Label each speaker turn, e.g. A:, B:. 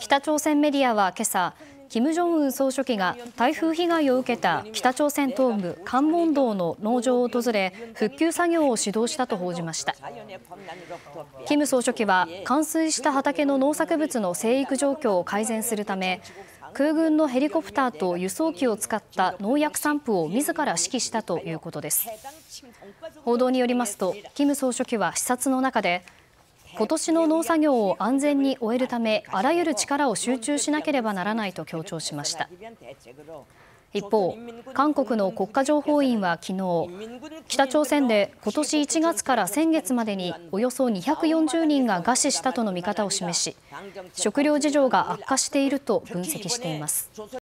A: 北朝鮮メディアは今朝、金正恩総書記が台風被害を受けた北朝鮮東部関門道の農場を訪れ復旧作業を指導したと報じました金総書記は冠水した畑の農作物の生育状況を改善するため空軍のヘリコプターと輸送機を使った農薬散布を自ら指揮したということです報道によりますと金総書記は視察の中で今年の農作業を安全に終えるため、あらゆる力を集中しなければならないと強調しました。一方、韓国の国家情報院は昨日、北朝鮮で今年1月から先月までにおよそ240人が餓死したとの見方を示し、食料事情が悪化していると分析していま
B: す。